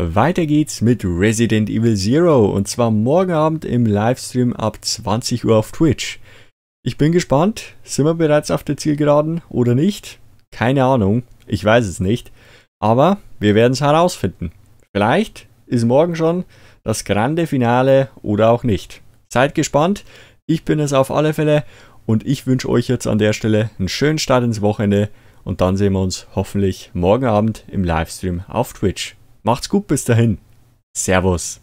Weiter geht's mit Resident Evil Zero und zwar morgen Abend im Livestream ab 20 Uhr auf Twitch. Ich bin gespannt, sind wir bereits auf der Zielgeraden oder nicht? Keine Ahnung, ich weiß es nicht, aber wir werden es herausfinden. Vielleicht ist morgen schon das grande Finale oder auch nicht. Seid gespannt, ich bin es auf alle Fälle und ich wünsche euch jetzt an der Stelle einen schönen Start ins Wochenende und dann sehen wir uns hoffentlich morgen Abend im Livestream auf Twitch. Macht's gut bis dahin. Servus.